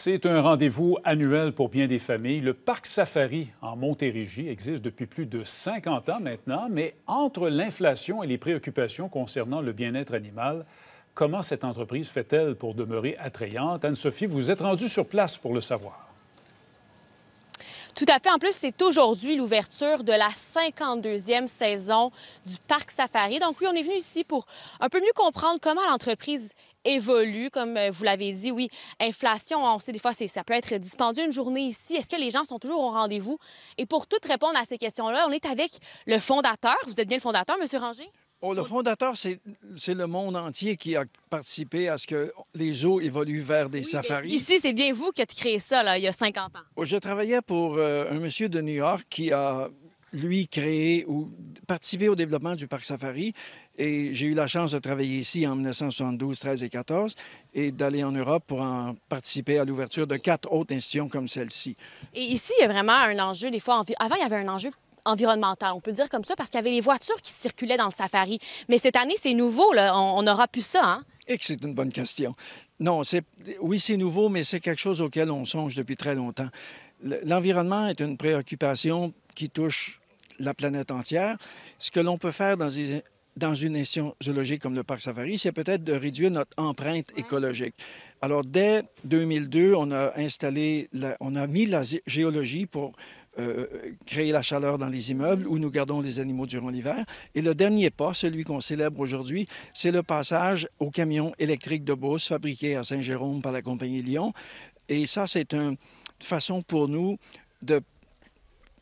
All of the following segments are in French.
C'est un rendez-vous annuel pour bien des familles. Le parc Safari en Montérégie existe depuis plus de 50 ans maintenant, mais entre l'inflation et les préoccupations concernant le bien-être animal, comment cette entreprise fait-elle pour demeurer attrayante? Anne-Sophie, vous êtes rendue sur place pour le savoir. Tout à fait. En plus, c'est aujourd'hui l'ouverture de la 52e saison du Parc Safari. Donc oui, on est venu ici pour un peu mieux comprendre comment l'entreprise évolue, comme euh, vous l'avez dit, oui, inflation, on sait des fois, ça peut être dispendieux une journée ici. Est-ce que les gens sont toujours au rendez-vous? Et pour toutes répondre à ces questions-là, on est avec le fondateur. Vous êtes bien le fondateur, M. Rangé? Oh, le fondateur, c'est le monde entier qui a participé à ce que les eaux évoluent vers des safaris. Ici, c'est bien vous qui avez créé ça, là, il y a 50 ans. Oh, je travaillais pour euh, un monsieur de New York qui a, lui, créé ou participé au développement du parc safari. Et j'ai eu la chance de travailler ici en 1972, 13 et 14 et d'aller en Europe pour en participer à l'ouverture de quatre autres institutions comme celle-ci. Et ici, il y a vraiment un enjeu, des fois, avant, il y avait un enjeu on peut dire comme ça parce qu'il y avait les voitures qui circulaient dans le safari. Mais cette année, c'est nouveau. On n'aura plus ça. Hein? Et que c'est une bonne question. Non, c'est oui, c'est nouveau, mais c'est quelque chose auquel on songe depuis très longtemps. L'environnement est une préoccupation qui touche la planète entière. Ce que l'on peut faire dans une nation zoologique comme le Parc Safari, c'est peut-être de réduire notre empreinte écologique. Alors, dès 2002, on a installé, on a mis la géologie pour euh, créer la chaleur dans les immeubles où nous gardons les animaux durant l'hiver. Et le dernier pas, celui qu'on célèbre aujourd'hui, c'est le passage au camion électrique de Beauce fabriqué à Saint-Jérôme par la compagnie Lyon. Et ça, c'est une façon pour nous de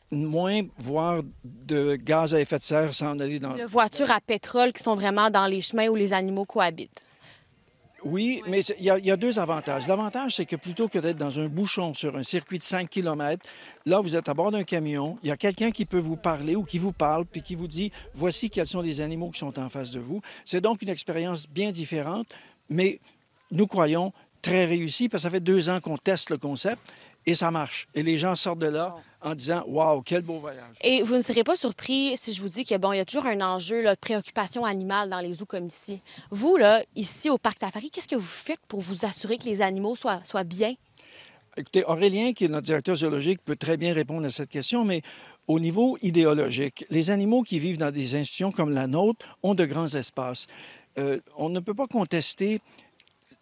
moins voir de gaz à effet de serre sans aller dans... Les voitures à pétrole qui sont vraiment dans les chemins où les animaux cohabitent. Oui, mais il y, a deux avantages. L'avantage, c'est que plutôt que d'être dans un bouchon sur un circuit de 5 km, là, vous êtes à bord d'un camion, il y a quelqu'un qui peut vous parler ou qui vous parle, puis qui vous dit, voici quels sont les animaux qui sont en face de vous. C'est donc une expérience bien différente, mais nous croyons très réussie, parce que ça fait deux ans qu'on teste le concept et ça marche. Et les gens sortent de là en disant Waouh, quel beau voyage. Et vous ne serez pas surpris si je vous dis que bon, il y a toujours un enjeu de préoccupation animale dans les zoos comme ici. Vous, là, ici au Parc Safari, qu'est-ce que vous faites pour vous assurer que les animaux soient, soient bien? Écoutez, Aurélien, qui est notre directeur zoologique, peut très bien répondre à cette question, mais au niveau idéologique, les animaux qui vivent dans des institutions comme la nôtre ont de grands espaces. Euh, on ne peut pas contester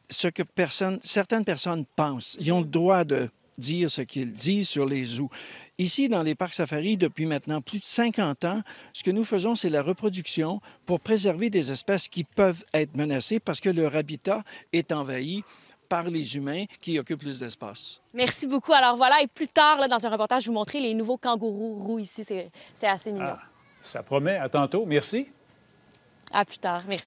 ce que personne, certaines personnes pensent. Ils ont le droit de dire ce qu'il dit sur les zoos. Ici, dans les parcs safaris, depuis maintenant plus de 50 ans, ce que nous faisons, c'est la reproduction pour préserver des espèces qui peuvent être menacées parce que leur habitat est envahi par les humains qui occupent plus d'espace. Merci beaucoup. Alors voilà, et plus tard, là, dans un reportage, je vous montrer les nouveaux kangourous roux ici. C'est assez mignon. Ah, ça promet. À tantôt. Merci. À plus tard. Merci.